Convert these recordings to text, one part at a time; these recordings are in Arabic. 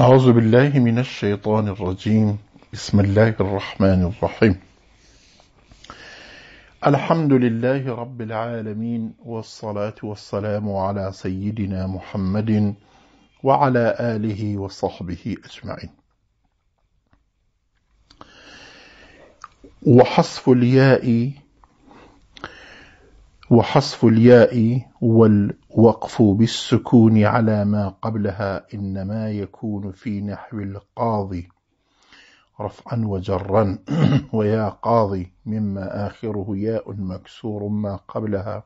أعوذ بالله من الشيطان الرجيم بسم الله الرحمن الرحيم الحمد لله رب العالمين والصلاة والسلام على سيدنا محمد وعلى آله وصحبه أجمعين وحصف الياء وحصف الياء وال وقفوا بالسكون على ما قبلها إنما يكون في نحو القاضي رفعا وجرا ويا قاضي مما آخره ياء مكسور ما قبلها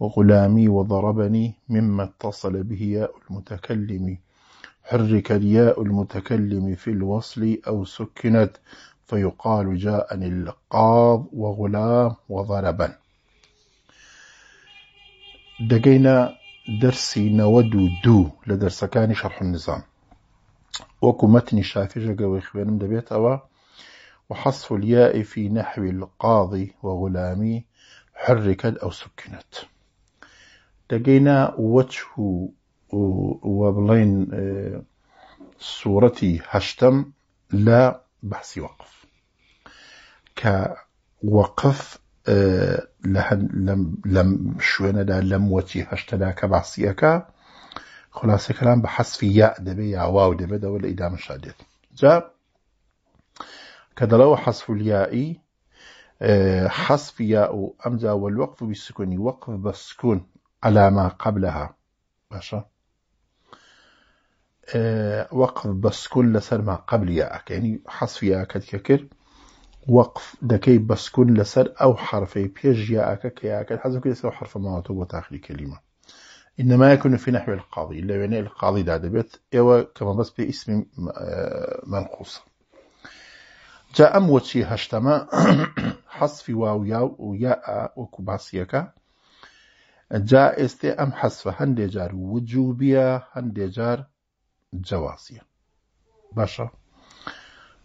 وغلامي وضربني مما اتصل به ياء المتكلم حرك الياء المتكلم في الوصل أو سكنت فيقال جاءني القاض وغلام وضربا دقينا درسي نودو دو لدرسكاني شرح النظام وكمتني نزان وەکو مەتنی شافێژەگەوەی خوێنم وحصف الياء في نحو القاضي وغلامي حركت أو سكنت دقينا وجه وبلين صورتي آه، هشتم لا بحث وقف كوقف لەم شوێنەدا لەم وەچی هەشتەدا کە باسیەکە خلاص کەلام بحس في يا دبي يا واو دەبێتەوە ولا إدام دێت جا كذا لو حەسفولیایی الياء یا ياء ئەمجا والوقف بالسكون بیسکونی بالسكون على ما قبلها باشا وقف بالسكون لسر ما قبل یا ئەکەنی حەسفیا کەتکە کرد وەقف دەکەی بەسکون لەسەر ئەو حرفەی پێش ژیاکە کەیاکە حەزمکە لەسەر حرفەماوەەوە بۆ تاخری کەلیمە إنما يكون في نحو القاضي لو يعني القاضي ده بيت إيوا كما بس باسم منقوص جاء أم وشي هشتما حصف واو ياو وياء وكباسيكا جاء استي أم حصف هندي جار وجوبية هندي جار جواسية باشا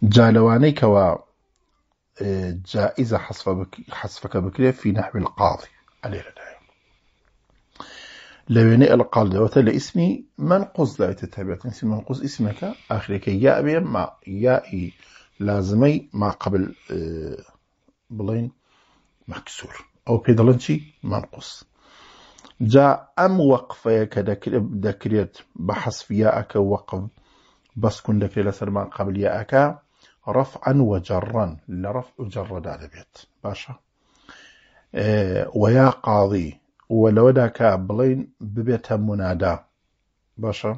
جا لەوانەی کەوا جائزة حصفك بكلا في نحو القاضي عليه الدعاية لو يعني القاضي دوت لاسمي منقص لا تتابع اسم منقص اسمك آخرك ياء بي مع ياء لازمي ما قبل آه، بلين مكسور أو بيدلنشي منقص جاء أم وقفك دكريت بحسب ياءك وقف بس كن دكري لسر ما قبل ياءك رفعا وجرا لرفع جر دال بيت باشا آه، ويا قاضي ولودا كابلين ببيت منادا باشا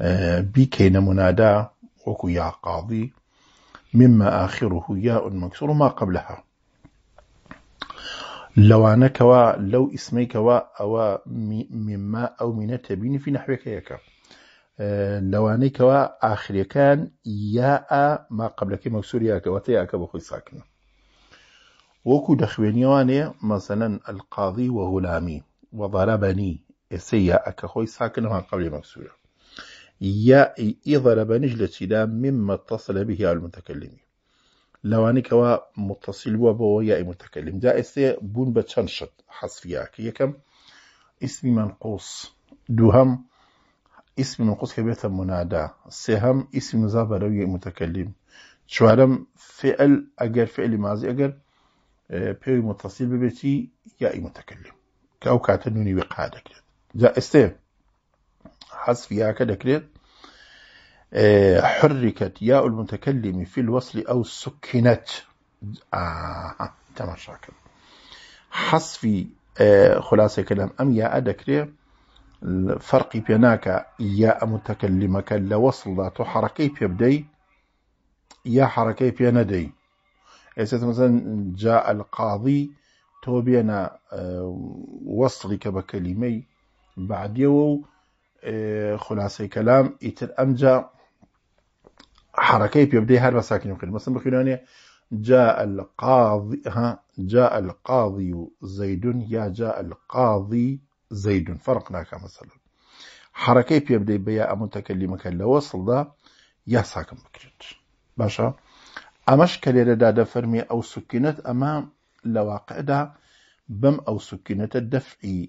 إيه بكين منادا وكو يا قاضي مما آخره ياء مكسور ما قبلها لوانك لو اسميك أو مما أو من التبين في نحوك يكا لەوانەی کەوا ئاخریەکان یا ئا ما قبلەکەی مەسووریاکەوەتەیەکە بە خۆی ساکنە وەکو وكو مەسەەن ئەلقاضی وەهولامی وەضارەبەنی ئێسە یا ئەکە خۆی ساکنەوان قبلی مەسوورە یا ئیضەرەبەنیش لە چیدا ممە تەسلە بهی المتەکەلیمی لەوانی کەەوە متصل بووە بەوە یای متەکەلیم دا ئێستێ بوون بە چەند شت حەسفیاکە یەکەم من قوس دووهم اسم نقص كبيرة بێتە منادا سێهەم ئیسم نزا بەرەوی متەکەلیم چوارەم فعل اگر فعل ماضي اگر اه، پێوی متصل ببێتی یائی متەکەلیم کە ئەو کاتە نونی وقا دەکرێت جا ئێستێ حەسف یاکە دەکرێت اه، حركت ياء المتكلم في الوصل أو سكنت آه تمام شاكر حصفي خلاصة كلام أم ياء دكري الفرق بيناك يا متكلمك لوصل ذاته حركي بيبدي يا حركي بيندي إذا مثلا جاء القاضي تو توبينا آه، وصلك بكلمي بعد يو آه، خلاصي كلام إتر أمجا حركي بيبدي هربا ساكن يمكن مثلا بخيرانية جاء القاضي ها جاء القاضي زيد يا جاء القاضي زەیدون فەرق ناکە مەسەل حرەکەی پێ بدەیت بە یا ئەمونتەکە لیمەکە لەوە سڵدا یا ساکم بکرێت باشە ئەمەش کە لێرەدا دەفەرمی ئەو سکینەت ئەمە لە واقعدا بم ئەو سکینەتە دەفعی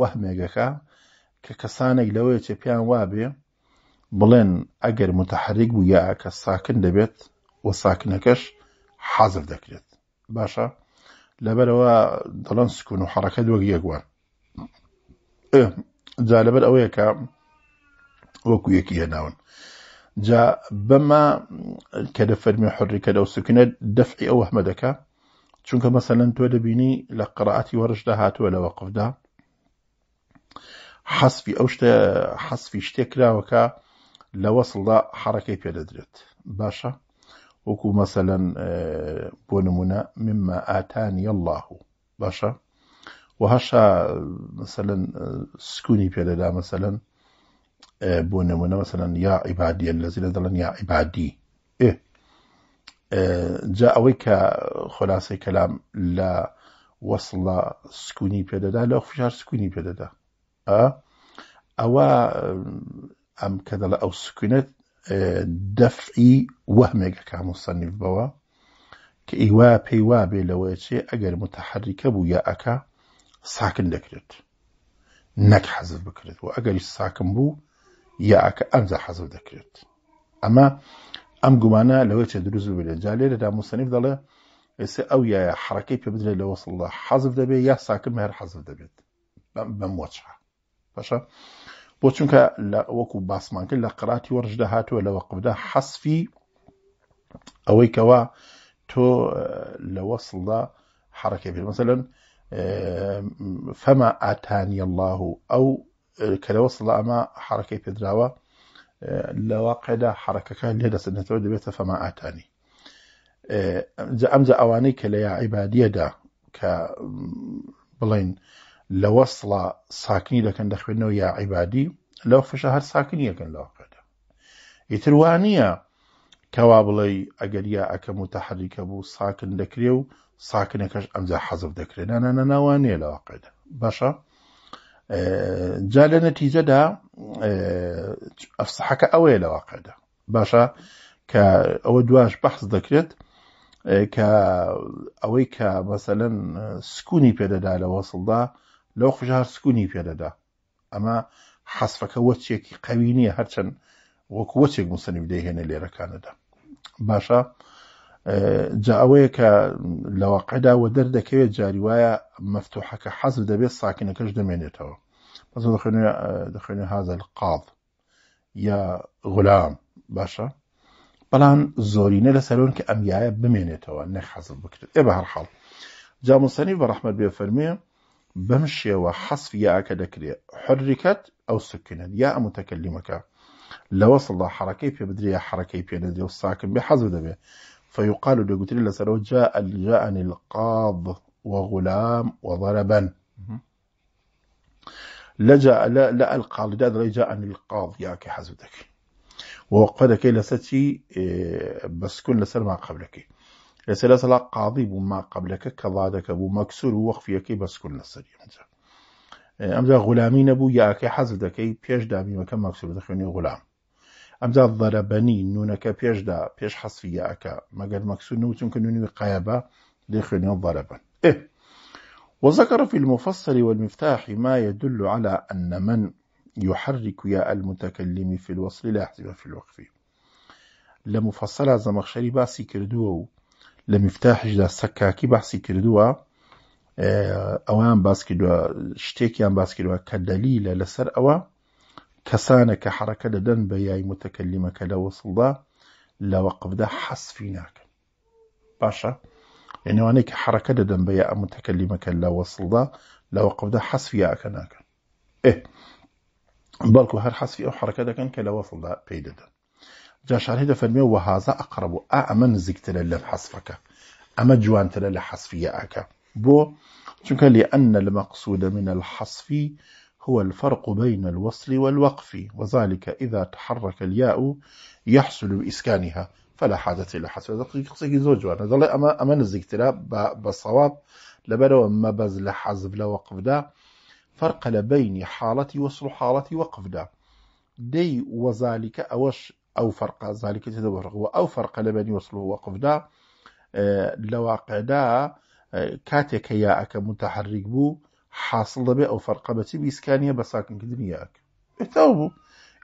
وەهمێگەکە کە کەسانێک لەوەیە چێ پیان وابێ بڵێن ئەگەر متحرک بوو یا کە ساکن دەبێت و ساکنەکەش حەزر دەکرێت باشە لەبەرەوە دەڵەن سکون و حەڕەکە دووەک یەکوان إيه، جا لەبەر ئەوەیە کە وەکو یەکی هێناون جا بما کە من فەرمی حڕیکە لەو دفعي أو ئەو شنك مثلا تودبيني مەسەەن تۆ دەبینی لە قڕعاتی وەرشدا هاتووە لە وەقفدا حەسفی ئەو شتە لا شتێک کراوەکە لە وەسڵدا حەڕەکەی پێدەدرێت باشە وەکو مەسەەن آه، مما آتاني الله باشا وهاشا مثلا سكوني سکوونی دا مثلا بۆ نمونە مەمثلەن یا عیبادیە لە زیرە دەڵەن إيه إيه ئێ جا ئەوەی کە خلاصی کەلام لە وەصلە سکوونی پێدەدا لە خوشار سکوونی پێدەدا آه. ئەوە ئەم کە دەڵە ئەو سکوونەت آه، دەفعی وەمێک کاموسەنیف بەوە کە ئیوا پێی وا بێ لەوەیە چێ ئەگەر متحرکە ساکن دەکرێت نەک حەزف بکرێت و ئەگەری ساکم بوو یاکە ئەمزە حەزف دەکرێت ئەمە ئەم گومانە لەوەی چە دروست بێت جا لێرەدا موسەنیف دەڵێ ئێستا ئەو یایە حرەکەی پێ بدرێت لە وەسڵدا حەزف دەبێت یا ساکم هەر حەزف دەبێت بەم وەچە باشە بۆ چونکە لە وەکو باسمانکە لە قراتی وەرجدا هاتووە لە وەقبدا حەسفی ئەوەی کەوا تۆ لە وەسڵدا حرەکە پێ مەسەلەن فەما ئاتانی الله و ئەو کەلەوە سڵ ئەمە حرەکەی پێدراوە لەواقعدا حرەکەەکە لێ دەسنێتەوە دەبێتە فەما ئاتانی ئەمجا ئەوانەی کە لە یاعیبادیەدا کە بڵین لە وەسڵە ساکنی دەکەن دە خوێندنەوە یاعیبادی لەو فشە هەر ساکنیەکەن لەواقعدا ئیتروانە کەوا بڵێ ئەگەریا ئەکەم و تەحریکە بوو ساکن دەکرێ و ساکنەکەش ئەمجا حەزف دەکرێنانە ناوانەیە لە واقعدا باشە جا لە نەتیجەدا ئەفسحەکە ئەوەیە لە واقعدا باشە کە ئەوە دواش بەحس دەکرێت کە ئەوەی کە مەسەلەن سکوونی پێدەدا لە وەسڵدا لەو خوژار سکوونی پێدەدا ئەمە حەسفەکە وەچێکی قەوی نییە هەرچەند وەکو وەچێک موسنیب دەهێنە لێرەکانەدا باشە جا ئەوەیە کە لەواقعداوە دەردەکەوێت جاری وایە مەفتوحەکە حەزر دەبێت ساکنەکەش دەمێنێتەوە بەزە دەخێنێ دەخێنێ هازل قاڵ یا غلام باشە بەڵام زۆرینە لە سەرۆن کە ئەمیایە بمێنێتەوە نەک حەزر بکرێت ئێ بە هەرحاڵ جاموسنی بە ڕحمەت بێ فەرمێ بەم شێوە حەسف یاکە دەکرێت حرکەت ئەو سکنن یا ئەمتەکەلیمەکە لوصل صلى حركي في بدري حركي في ندي الساكن بحزب دبي فيقال له قلت له سلو جاء جاءني القاض وغلام وضربا لجا لا لا القاضي ده جاءني القاض ياك حزبتك وقدك ستي إيه، بس كل سر ما قبلك لسلسل قاضي بما قبلك كضادك بمكسور مكسور وخفيك بس كل سنه ئەمجا غلامی نەبوو یاکەی حەز دەکەی پێشدا میمەکە مەکسور دەخوێنی غلام امزا ئەمجا دەرەبەنی نونەکە پێشدا پێش حەسفیەکە مەگەر مەکسور نو چونکە نونوی قایبە لێ خوێنەوە ضربن وذكر في المفصل والمفتاح ما يدل على أن من يحرك يا المتكلم في الوصل لا يحسب في الوقف لمفصل زمخشري باسي كردوه لمفتاح جدا سكاكي باسي كردوه ئەویان باس کردووە شتێکیان باس کردووە کە دەلیلە لەسەر ئەوە کەسانە کە حرەکە دەدەن بە یای متەکەلیمەکە لە وەسڵدا لە وەقفدا حەسفی ناکەن باشە یعنیوانەیە کە حرەکە دەدەن بە یا متەکەلیمەکە لە وەسڵدا لە وەقفدا حەسفی یاکە ناکەن ئێ بەڵکو هەر حەسفی ئەو حرەکە دەکەن کە لە وەسڵدا پێی دەدەن جاشارهی دەفەرمێ وهازە ئەقرب و ئا ئەمە نزیکترە لەم حەسفەکە ئەمە جوانترە لە حەسفیە ئاکە بو چونك لأن المقصود من الحصف هو الفرق بين الوصل والوقف وذلك إذا تحرك الياء يحصل بإسكانها فلا حاجة إلى حسب قصي زوج وانا ظل أما أما نزقت لا بالصواب لبلو ما بز لحذف لوقف دا فرق لبين حالة وصل حالة وقف دا دي وذلك أوش أو فرق ذلك تدور أو فرق لبين وصل وقف دا آه، لواقع دا كاتي كيا متحرك بو حاصل به او فرقه بتي بيسكانيه بساكن كدنياك اتوبو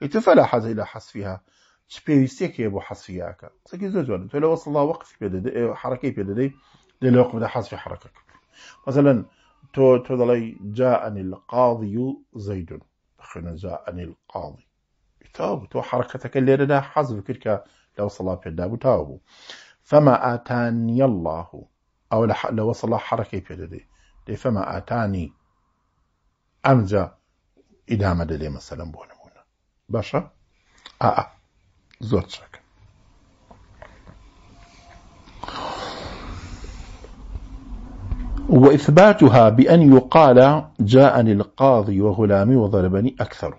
اتفلا حاز الى حس فيها تشبيستي كي ابو حس فيها سكي زوجون ولا تلو وصل الله وقف في حركه في بيدي لا وقف ده حس في حركك مثلا تو تو جاءني القاضي زيد خنا جاءني القاضي اتوبو تو حركتك اللي رداها حز فكرك لو صلاه في الدابو تاوبو فما اتاني الله او لو وصل حركه پێدەدێ دي فما أتاني أمزة إدامة دەدێ مثلا بۆ باشا آآ آه. زۆر چەکە وإثباتها بأن يقال جاءني القاضي وغلامي وضربني أكثر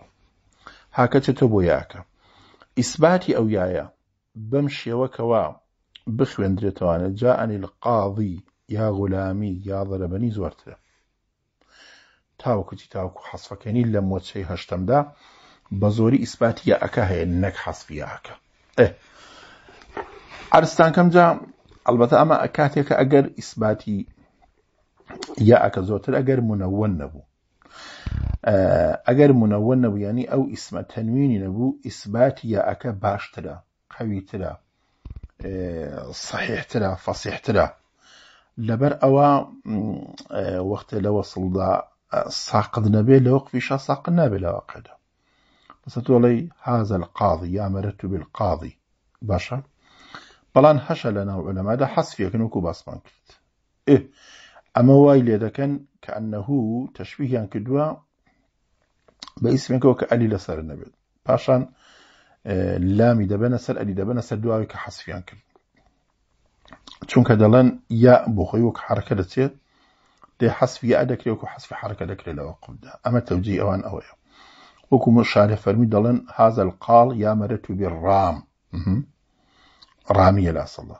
هكذا تبوياك إثباتي أو يايا بمشي وكوا بخوين درتوانا جاءني القاضي يا غلامي يا ضربني زورتر تاوكو تي تاوكو حصفكيني لموت شي هشتم دا بزوري إثباتي أكا هي نك حصفي أكا إيه عرستان كم جا البته أما أكاتيك أجر إثباتي يا أكا زورتر أجر منون نبو أجر منون نبو يعني أو اسم تنويني نبو إثباتي يا أكا باشترا قوي ترا صحيح تلا فصيح تلا لبر أوا وقت لو وصل دا ساقد نبي لوق في شو ساقد نبي لوق بس تقولي هذا القاضي يا مرت بالقاضي باشا بلان هشا لنا علماء دا حس فيه كنو كو باس كت إيه أما وايلي دا كان كأنه تشبيه يعني كدوا باسمك وكألي لسر النبي باشا لامی دەبەنە سەر ئەلی دەبەنە سەر دواوی کە حەسفیان کرد چونکە دەڵێن یا بۆ خۆی وەک حرکە دەچێت دێ حەسفی ئەدەکرێت وەکو حەسفی حرکە دەکرێت لەوە قوبدا ئەمە تەوجی ئەوان ئەوەیە وەکو مشارە فەرمی دەڵێن يا قاڵ یامەرە و بێڕام ڕامیە لاسەڵە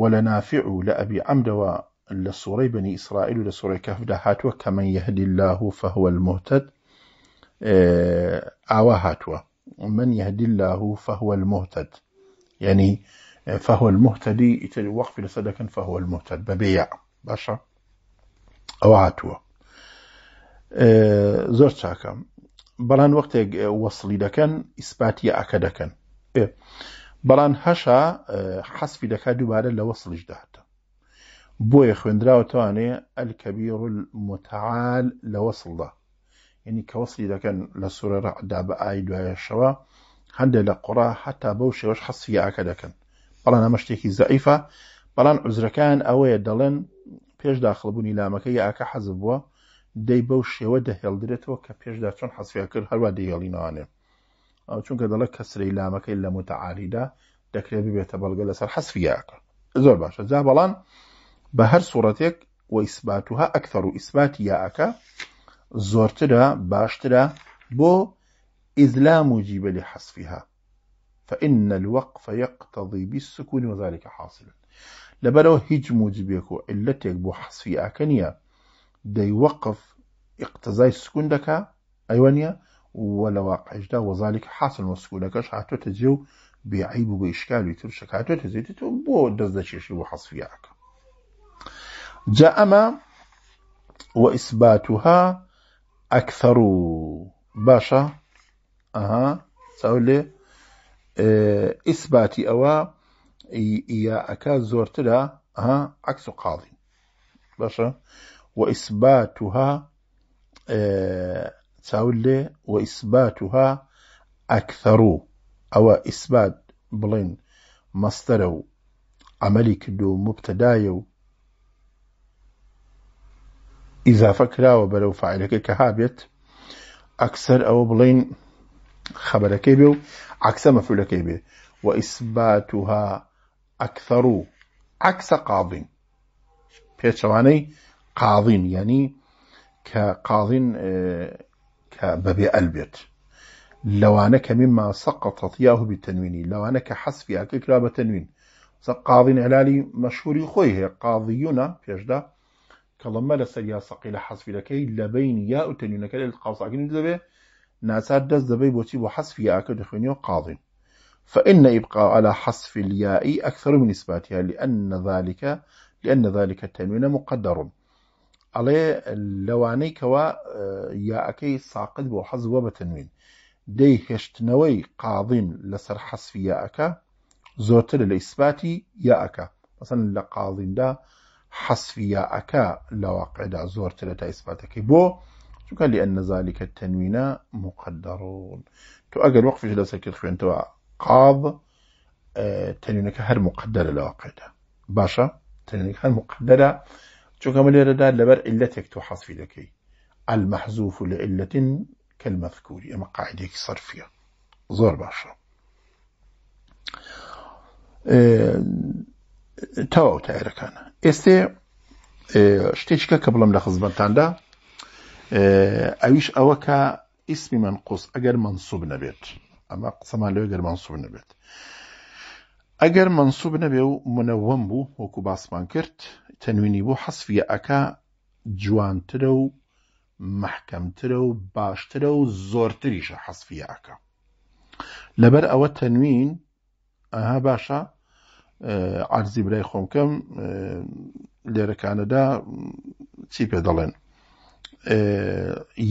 ولنافع لأبي عمد لسوري بني إسرائيل لسوري كهف هاتوا كمن يهدي الله فهو المهتد آه آوا هاتوا من يهدي الله فهو المهتد يعني آه، فهو المهتدي وقف لصدقا فهو المهتد ببيع باشا او عاتوا زۆر چاکە بەڵان وەختێک وەسڵی دەکەن ئیسپاتی ئاکە بلان هشا هەشا آه، حەسفی دەکات دووبارە لوصل وەسڵیش داهاتە بۆیە دراوتاني الكبير المتعال لوصل ده ینی کەوەسی دەکەن لە سوورە ڕعدا بە ئای دوایەشەوە هەندێک لە قوڕا حتا بەو شێوەش حەسیعکە دەکەن بەڵام ئەمەشتێکی زەعیفە بەڵام عزرەکان ئەوەیە دەڵێن پێش داخلبوونی لامەکە یاکە حەزب بووە دەی بەو شێوە دەهێڵدرێتەوە کە پێشدا چۆن حەسفیا کرد هەروە دەیێڵینەوانێ ئەو چونکە دەڵێت کەسری لامەکەی لە متەعاریدا دەکرێت ببێتە بەڵگە لەسەر حەسفیاکە زۆر باشە جا بەڵان بە هەر سوورەتێک و ئیسباتها ئەکتەر و ئیسباتی یاکە زورترا باشترا بو إذ لا مجيب لحصفها فإن الوقف يقتضي بالسكون وذلك حاصل لبرو هج موجبيكو علتك بو حصفي أكنيا دي وقف اقتضاي السكون دكا أيوانيا ولا واقع جدا وذلك حاصل والسكون دكاش شعاتو تجيو بعيب وبإشكال ويترشك هاتو تزيتتو بو دزدشيش بو حصفي أكا جاء ما وإثباتها أكثر باشا أها آه، اثباتي إيه إثباتي أوا زورت زورتلا أها عكس قاضي باشا وإثباتها إيه سأولي وإثباتها أكثر أو إثبات بلين مصدره عملي كدو مبتدايو إضافة كراوة برو فاعلك كهابيت أكثر أو بلين خبر بيو عكس مفعولك بي وإثباتها أكثر عكس قاضين بيتشواني قاضين يعني كقاضين آه، كبابي ألبيت لوانك مما سقطت ياه بالتنوين لوانك حسفيا كراوة تنوين قاضين علالي مشهوري خويه قاضينا بيجده كلما لسريا سقيل حسفي لكي لبين يا أتنين كلا للقاص أكين دبي ناسات دز دبي بوتي بحسف يا أكد خنيو قاضي فإن إبقاء على حسف الياء أكثر من إثباتها لأن ذلك لأن ذلك التنوين مقدر على لواني كوا آه، يا أكي ساقد بوحز وبتنوين دي هشتنوي قاضي لسر حسف يا أكا زوتر لإثباتي يا أكا مثلا لقاضي ده حصفية أكا لواقعدا زور تلتا إثباتك بو شكا لأن ذلك التنوين مقدرون تو وقف جدا سكت کرد خوێنتەوە قاض آه، تەنوینەکە هەر مقدرە لە واقعدا باشە مقدرة شو مقدرە ملي ردا لبر إلا تكتو حەسفی دەکەی المحذوف لإلة كالمذكور ئەمە قاعدەیەکی زور باشا باشە آه، تەواو تایرەکانە ئێستێ شتێککە کە بڵم لە خزمەتاندا ئەویش ئەوە کە ئیسمی من قوس ئەگەر منسوب نەبێت ئەمە قسەمان لەوێ گەر منسوب نەبێت ئەگەر منسوب نەبێ و منەوەم بوو وەکو باسمان کرد تەنوینی بۆ حەسفە ئەکا جوانترە و محکەمترە و باشترە و زۆرتریشە حەسفە ئەکە لەبەر ئەوە تەنوین ئەها باشە عرزی برای خۆمکەم لێرەکانەدا چی پێ دەڵێن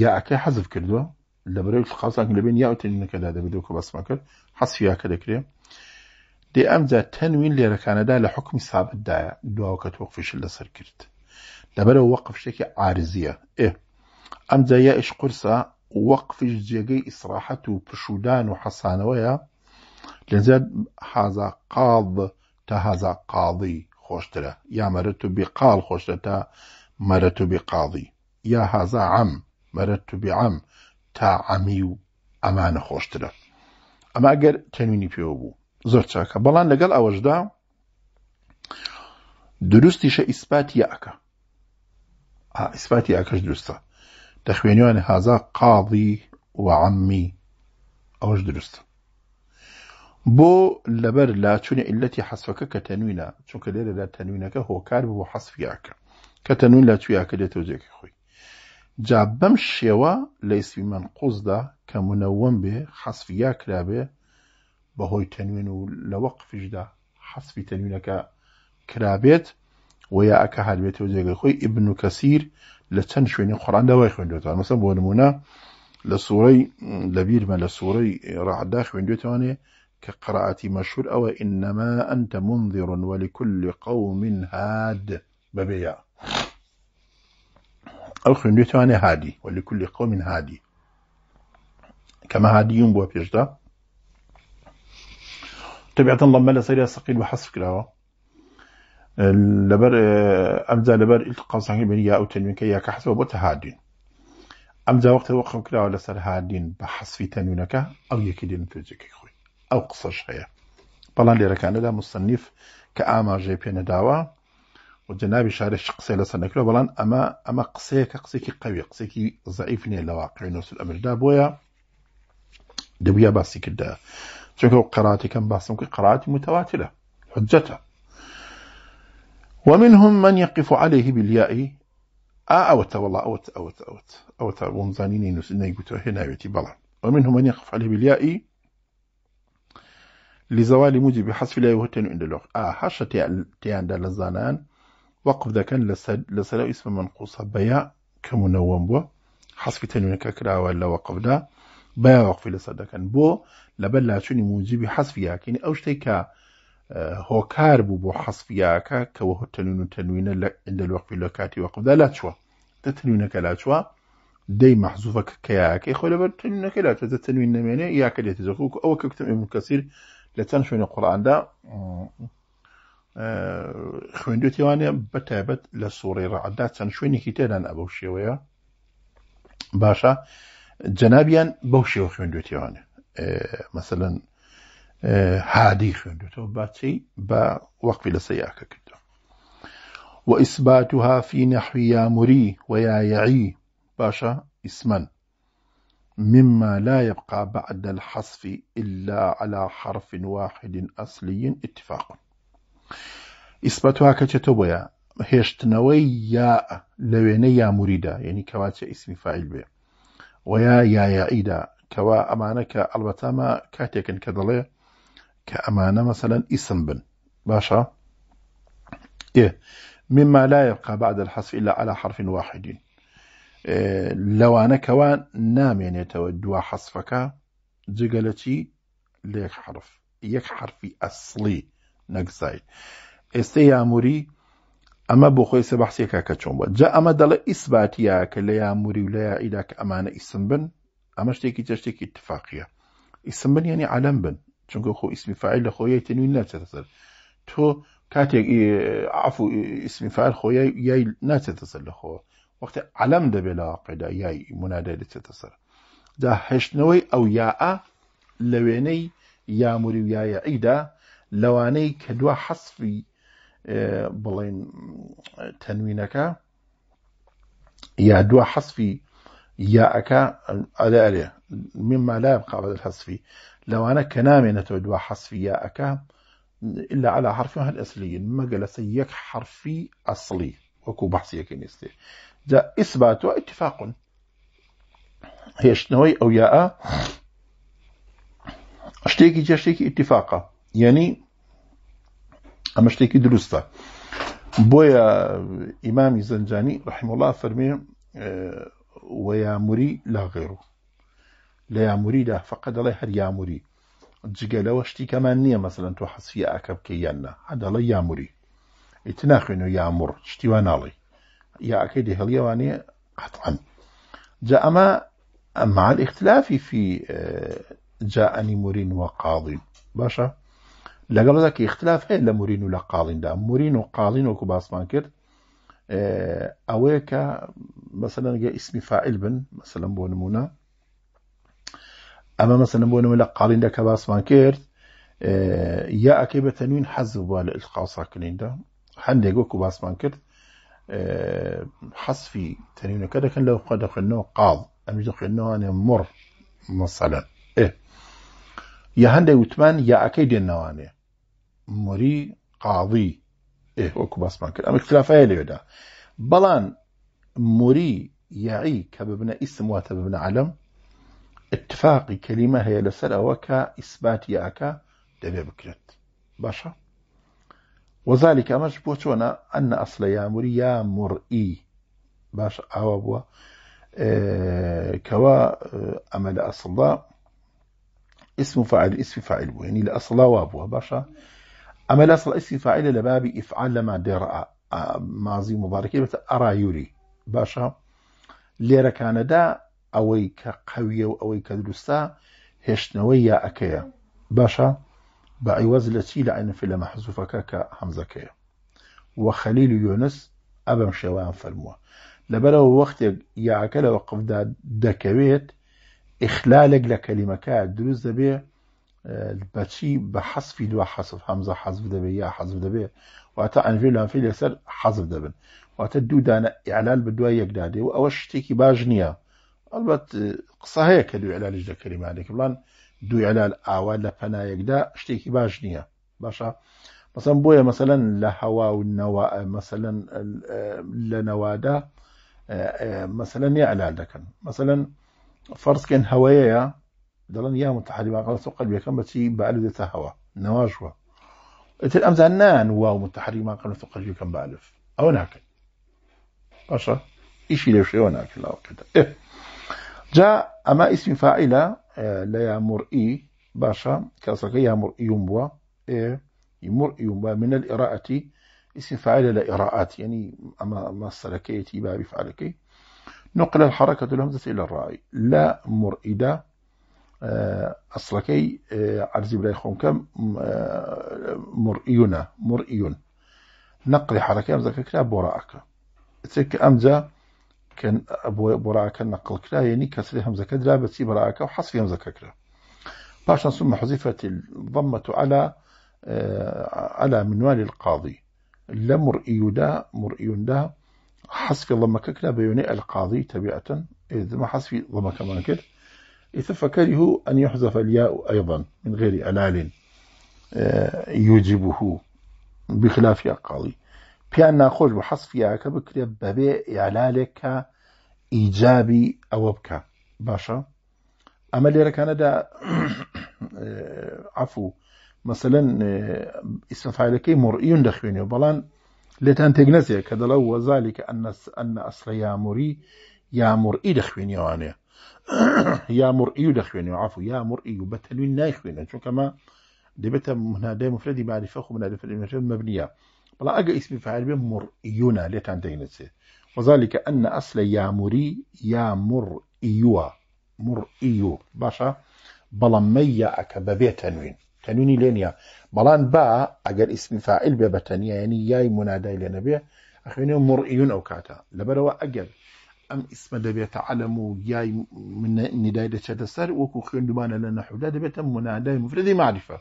یاکە حەزف کردووە لە بەرەو خاڵان لەبێن یاوتنینەکەدا دەبێت کە بەسمە کرد حەسف یاکە دەکرێ دێ ئەمجا تەنوین لێرەکانەدا لە حکمی سابتدایە دواوکە تۆقفیشل لەسەر کرد لەبەرەوە وەقف شتێکی عارزیە ئێ ئەمجا یا ئش قرسە وەقفش جێگەی ئیسراحەت و پشودان و حەسانەوەیە لەنجات حازا قاڵ بە تا هەزا قاڵی خۆشترە یا مەرە و بیقال خۆشتە تا مەرە و بیقاڵی یا هەزا ئەم مەرە و بیعام تا ئەمی و ئەمانە خۆشترە ئەما گەر تەنوینی پێوە بوو زۆر چاکە بەڵام لەگەڵ ئەوەشدا دروستیشە ئیسپاتی یاکە ئیسپاتی یاکەش درستە دەخوێنیوان هازا قاڵی وعمی ئەوەش درستە بۆ لەبەر لاچوونە ئیلەتی حەسفەکە کە تەنوینە چونکە لێرەدا تەنوینەکە هۆکار بۆ حەسفیاکە کە تەنوین لاچویاکە دێتەوە جێکی خۆی جا بەم شێوە لە ئیسوی من قوزدا کە منەوەم بێ حەسفیا کرابێ بەهۆی تەنوین و لە وەقفیشدا حەسفی تەنوینەکە کرابێت وەیە ئەکە هەربێتەوە جێگەی خۆی ئبن و کەسیر لە چەند شوێنی خۆرانەوەی خوێندوێتەوە مەسە بۆ نمونە لە سوورەی لەبییرمە لە سوورەی ڕعدا خوێندوێتوانێ كقراءة مشهور أو إنما أنت منذر ولكل قوم هاد ببيع أو خندوتواني هادي ولكل قوم هادي كما هادي في بيجدا طبيعة لما لا سيري سقيل وحصف كلاوة لبر أمزا لبر التقى صحيح بني أو تنوين كي وبوت هادي أمزا وقت وقف كلاوة سر هادين بحصف تنوينك أو يكيدين في او قصش هيا ئەو قسەش هەیە بەڵام لێرەکانەدا مستنیف کە ئاماژەی پێنەداوە و جنابی شارش قسە لە اما بەڵام ئەمە ئەمە قسەیەکە قسێکی قوی قسێکی زعیف نیە لە نفس الامر دا بويا دبيا باسي كدا چونکە قراتي كان باسم کە قراتي متەواترە حجتها ومنهم من يقف عليه بالياء آه أوت والله أوت أوت أوت أوت ومزانيني زانینی نووسنەی هنا هێناوێتی بەڵام ومنهم من يقف عليه بالياء لزوال موجب حذف لا يهتن عند اللغة آه حاشا تي عند لزانان وقف ذا كان لسلا اسم منقوصة بيا كمنوم بو حذف تنوين ككرا ولا وقف ذا بيا وقف لسدا كان بو لبلا شوني موجب حذف ياكين أو شتيكا هۆکار آه، بوو بۆ حەسفیاکە کەەوە هۆتەنون و تەنوینە لە ئەندەلوەقفی لە کاتی وەقفدا لا چوە دە لا تشوى دەی مەحزوفەکە کەیاکەی خۆ لەبەر تەنوینەکە لا چوە دە تەنوین نامێنێ یاکە دێتی زەخوک ئەوە کە کتم ئێمون کەسیر القرآن دا لەچەند شوێنی قورآاندا خوێندوێتیوانێ بەتایبەت لە سوڕی ڕعدا دان أبو شيوية باشا جنابيان بو شيو خوين دوتي واني آه، مثلا آه، هادي خوين دوتي بە با وقف لسياكا کردەوە وإثباتها في نحو يا مري ويا يعي باشا اسما مما لا يبقى بعد الحصف إلا على حرف واحد أصلي اتفاق إثباتها كتبويا هشتنوي يا لويني يا مريدا يعني كواتش اسم فاعل فیل ويا يا یا یایعیدا کەوا ئەمانە کە ئەلبەتامە کاتێکن کە دەڵێ بن باشا إيه مما لا يبقى بعد الحصف إلا على حرف واحد لەوانە کەوان نامێنێتەوە دوا حەسفەکە جگە لە چی لێک حرف یەک حرفی ئەسڵی نەگزای ئێستا یاموری ئەمە بۆ خۆی سەبحسیەکە کە چۆن بە جە ئەمە دەڵێ ئیسباتیە کە لە یاموری و لە یائیدا کە ئەمانە ئیسم بن ئەمە شتێکی جەشتێکی اتفاقیە ئیسم بن یعنی عەلم بن چونکە خۆ ئیسمی فعیل لە خۆیەتی نوین ناچێتە سەر تۆ کاتێک عفو ئیسمی فعیل خۆی یای ناچێتە سەر لەخۆوە وەختە عەلم دەبێ لە قەدایایی منادای دەچێتە سەر دا هێشتنەوەی ئەو لويني يا مري ويا يا ايدا لواني كدوا دووە اه، بلين تنوينك يا دوا دووە حەسفی یاعەکە ئەلارێ مما لا يبقى بعد الحذف لو أنا كنامي نتو نتودوا حذف ياءك إلا على حرفها الأصلي ما مجلس يك حرفي أصلي وكو بحثي كنيستي جاء إثبات واتفاق هي شنوي أو ياء اشتيكي جا اشتيكي اتفاقا يعني أما اشتيكي درستا بويا إمام زنجاني رحمه الله فرمي آه، ويا مري لا غيره لا يا مري لا فقد الله هر يا مري جگەلە وەشتی کەمان مثلا مەمثلەن تۆ حەسی كيانا هذا لا يا مري ئیتناخوێن يا مر شتي وانالي يا يعقد هليواني قطعا جاء ما مع الاختلاف في آه، جاءني مرين وقاضي باشا لەگەڵ دەکی اختلافەیە لە مورین و لە قاڵیندا مورین و قاڵین وەکو باسمان کرد ئەوەیە آه، کە مەسەەنگە اسم فاعل بن مثلا بونمونا اما مثلا بونمونا قاضي نمونە لە قاڵیندا آه، يا اكيد تنوين یا ئەکەی بە تەنوین حەزب بووە لە ئلقاوساکردندا هەندێک باسمان آه، حصفي تنين كذا كان لو قد خنوه قاض أم جد خنوه أنا مر مثلا إيه يا هندي وتمان يا أكيد النوانة مري قاضي إيه وكو بس كده أم هاي اللي بدا بلان مري يعي كببنا اسم وتببنا علم اتفاقي كلمة هي لسر أوكا إثبات أكا دبي بكرت باشا وذلك أمش بوتونا أن أصل يا يامرئي باش أو بوا إيه كوا آه، أمل أصلا اسم فاعل اسم فاعل بو يعني لأصلا وابوا باشا أمل أصل اسم فاعل لباب إفعال لما درع آه، آه، ماضي مبارك بس أرى يوري باشا ليرا كان دا أويك قوية وأويك ئەوەی هشنوية أكيا باشا بعوز لتيلا عين في لما حزفك كحمزة كي وخليل يونس أبم شوان فرموا لبلو وقت يعكل وقف دا دكويت إخلالك لكلمة كا دروز دبي البتشي في دوا حصف حمزة حصف دبي يا حصف دبي وأتا عن في لما في لسر حصف دبن وأتا دو دانا إعلال بدو يقدادي وأوش تيكي باجنيا البت قصة هيك دو إعلال جدا كلمة عليك يعني دو على آوا لفنا يقدا شتيك باش نيا باشا مثلا بويا مثلا لهوا والنواء مثلا لنوادا مثلا يا علال دكن مثلا فرض كان هوايا دلن يا متحدي ما قال سوق قلبي كم بتي بالف هوا نواجوا قلت الامزنان واو متحدي ما قال سوق قلبي كم بالف او هناك باشا ايش اللي شيء هناك لا كده إيه. جاء اما اسم فاعله لا يمر إي باشا كاسك يمر يمبوا إي يمر يمبوا من الإراءة اسم فعل لا إراءات يعني أما ما السلكيتي باب فعلكي نقل الحركة الهمزة إلى الرأي لا مر مرئدة آه، أصلكي آه، عرزي بلاي خونكم آه، مرئينا مرئيون نقل حركة همزة كلا وراءك تلك أمزة كان أبو براعك النقل كلا يعني كسر همزة بەچی بەراکە براعك وحصف همزة کرا باش ثم حذفت الضمة على آه، على منوال القاضي لمرئي دا مرئي دا حصف الضمة كلا بيوني القاضي تبعة إذ ما حصف ضمة كما كده إذ فكره أن يحذف الياء أيضا من غير ألال آه، يجبه بخلاف القاضي پیان ناخۆش بوو حەز فیاکە بکرێت بەبێ یالالێک کە ئیجابی ئەوە بکە باشە ئەمە لێرەکانەدا عفو مثلەن ئیسمفاالەکەی مڕئیون دەخوێنێ بەڵام لێتان تێک نەچێت کە دەڵە وەزالی کە ئەن ئەسرە یاموری یامڕئی دەخوێنیوانێ یامڕئی و دەخوێنەوە عفو یامڕئی و بە تەنوین نایخوێنە چونکەمە دەبێتە منادای مفرەتی معریفە خو منادفە مەبنیە بلا اگه اسم فاعل به مرئیونه لیتان دینسه وذلك ان اصل يا مر ايوا مر ايو باشا ميا أكا ببي تنوين تنويني لينيا بلان با اگر اسم فاعل به يعني ياي منادى به اخوينه مر ايون او كاتا لبروا اگر ام اسم دبيت تعلموا ياي من نداي دشدسر وكو خندمان لنا حداد بيت منادى مفردي معرفه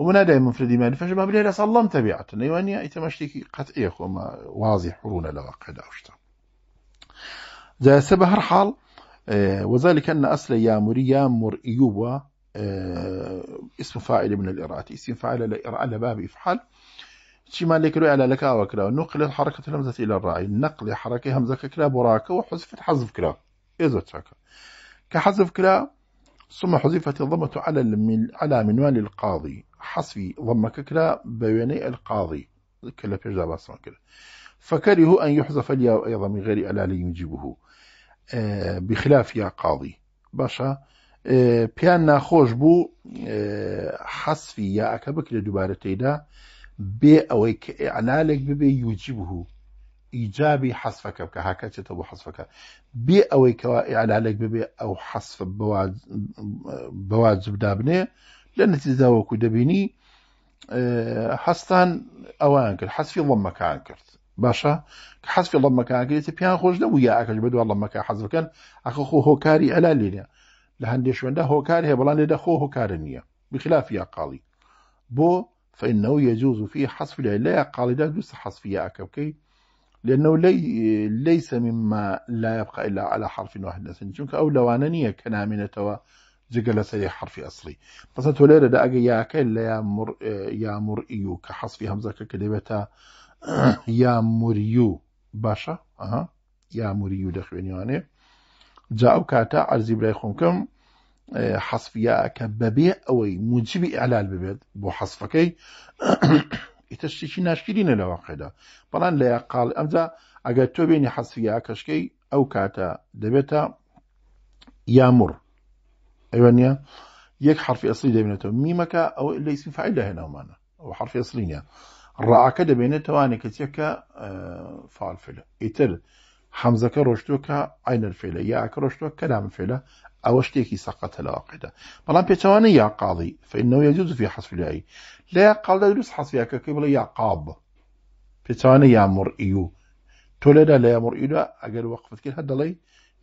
ومن ومناداي منفردي مالي فاش ما بلي صلم تبعت نيوانيا يتمشتكي قطعية كما واضح حرونا لواقع داوشتا ذا سبه هرحال آه، وذلك أن أصل يا مريا مر إيوبا آه، اسم فاعل من الاراءات اسم فاعل اراء باب إفحال شما لك رؤية على لك وكلا نقل حركة الهمزة إلى الراعي نقل حركة همزة كلا براك وحذفت حذف كلا إذا تشاك كحذف كلا ثم حذفت الضمة على على منوال القاضي حصفي ضمك كلا بيني القاضي كلا بيرجع باسم كلا فكره أن يحذف الياء أيضا من غير ألا لينجبه آه، بخلاف يا قاضي باشا بيانا آه، بيان بو آه، حصفي حسفي يا أكبك لدبارة تيدا بي أويك إعلالك ببي يجيبه إيجابي بك هكا تتبو حصفك بي أويك إعلالك ببي أو حسف بواجب دابني دبيني حس لەنت داوەکو آه، دەبینی حەستان ئەوان کرد حەسفی لەمەکان کرد باشە حەسفی لەمەکانکرێتە پیان خۆش نەبوو یا ئاکەش بەدووا لەمەکە حەز بکەن ئەخە خۆ هۆکاری ئەلا لێنە لە هەندێک شوێندا هۆکار هەیە بەڵان لێدە خۆ هۆکارە نییە بخلاف يا قالي بو فإنه يجوز فيه حصف لا قالي ده دوس حصفية أكوكي لأنه لي ليس مما لا يبقى إلا على حرف واحد نسنجنك أو لوانانية كنامنة جگە لە سەری حرفی ئەسلی پسە تۆ لێرەدا ئەگە یاکە لە یامڕئی و کە حەسفی هەمزەکە کە دەبێتە یاموری و باشە یاموری و دەخوێنیوانێ جا ئەو کاتە ئەرزی برای خۆمکەم حەسفیاکە بەبێ ئەوەی موجبی ئەلال ببێت بۆ حەسفەکەی ئیتەشتێکی ناشکرینە لە واقعدا بەڵان لە قال ئەمجا ئەگەر تۆ بینی حەسفیا کەشکەی ئەو کاتە دەبێتە یامور ئەوانە یەک حرفی ئەسلی دەبێنێتەوە او ئەوە لە ئیسمی فعیل داهێنەوەمانە ئەو حرفی ئەسلینە ڕعەکە دەبێنێت توانێک يعني آه، کەچێکە فعل فعلە ئیتر حەمزەکە ڕۆشتوکە ئاینەر فێلە یاکە ڕۆشتوە کەلام فێلە ئەوە شتێکی سەقەتە لەواقعدا بەڵام پێچوانە یا قاڵی فەینەوە یجوز فی حەسفلایی لە یا قاڵدا دروست حەسفیاکەکەی بڵێ یا قاب پێچوانە یا مرئی و تۆ لەدا لە یا مرئیدا ئەگەر وەقفت کرد هەر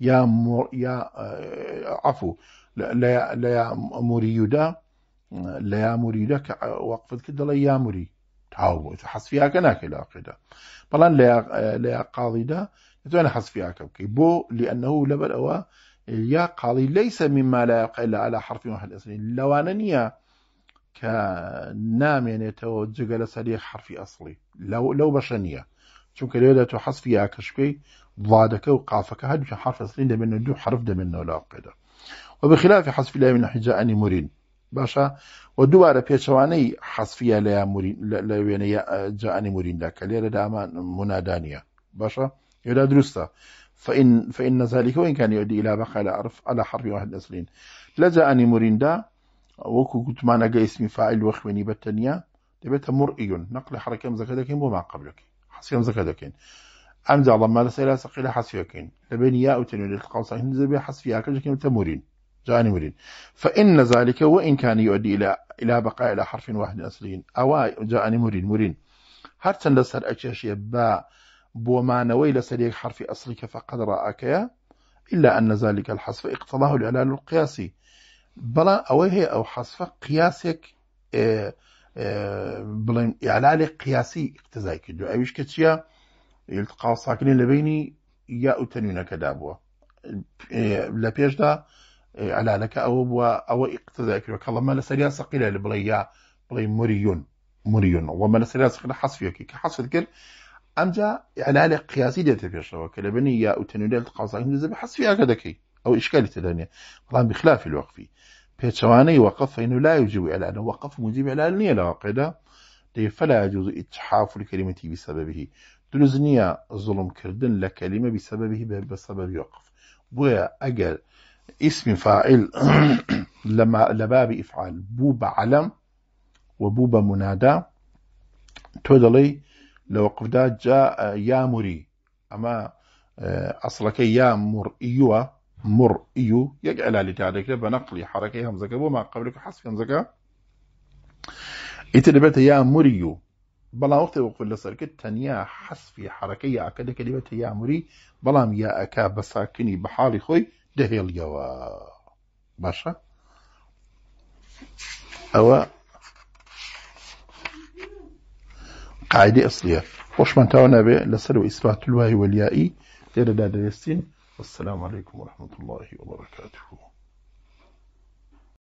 يا آه، عفو لا لا يا موري دا لا يا موري دا وقف كده لا يا موري تاو حس فيها كناك لا قدا بلا لا لا قاضي دا تو انا حس فيها كوكي بو لانه لبل اوا يا قاضي ليس مما لا يبقى الا على حرف واحد اصلي لو انا نيا كنام يعني تو جوجل صديق حرف اصلي لو لو بشنيه شوف كده تو حس فيها كشكي ضادك وقافك هاد حرف اصلي ده منه دو حرف ده منه لا قدر وبخلاف حذف لا من حجاء عن مرين باشا ودوباره لا مرين لا لە وێنەیە آه، جانی موریندا کە لێرە دامان منادانية باشا يلا درستا فإن فإن ذلك وإن كان يؤدي إلى بقاء على حرف على حرف واحد أصلين لجأني مريندا وكو كنت ما نجا اسم فاعل وخويني بتنيا تبت مرئي نقل حركة مزكدك وما قبلك حسي مزكدك أمزع ضمال سيلا سقيل حسيكين لبين ياء وتنوين القوسين زبي حسفيا كجكين تمرين جاني مريد فإن ذلك وإن كان يؤدي إلى إلى بقاء إلى حرف واحد أصلي أو جاءني مريد مريد هرچەند لسر أشياء باء بوما لەسەر یەک حرف ئەسلیکە فقد رأك إلا أن ذلك الحصف اقتضاه الإعلان القياسي بلا هي أو حصف قياسك بلا إعلان قياسي اقتزاك دو أويش كتشيا يلتقى ساكنين لبيني يا أتنين كدابوا إيه، لبيش بيجدا ئەلانەکە او بووە ئەوە ئیقتداکرەوە کەڵەمە لە سەریا سەقیلە لە بڵێ یا بڵێ مریون مریون وەمە لە سەریا فيك حەسفیەکی کە حەسل کرد ئەمجا ئەلالە قیاسی دێتە پێشەوە کە لە بنی یا ئوتەنودێت قازانین دەزە بە حەسفیاکە دەکەی ئەو ئیشکالی تدانێ بەڵام بخلافی الوەقفی پێچەوانەی وقف فإنه لا على انه وقف مجيب إعلان نية لواقعدا فلا يجوز إتحاف الكلمة بسببه دروز ظلم كردن لكلمة بسببه بسبب وقف بويا أجل اسم فاعل لما لباب إفعال بوبا علم وبوبا منادى تودلي لو قفدا جاء يامري أما آه، أصلك يامر إيوا مر إيو يجعل لتعدك بنقل حركة همزك وما قبلك حذف همزك يا مريو بلا وقت وقف لسرك تنيا حذف حركة أكد كلمة مري بلا يا أكا بساكني بحالي خوي دهێڵیەوە باشە ئەوە قاعدی ئەسلیە خۆشمانتاوە نابێ لەسەر و ئیسبات الوای وەلیایی لێرەدا دەوێستین والسلام عليكم ورحمة الله وبركاته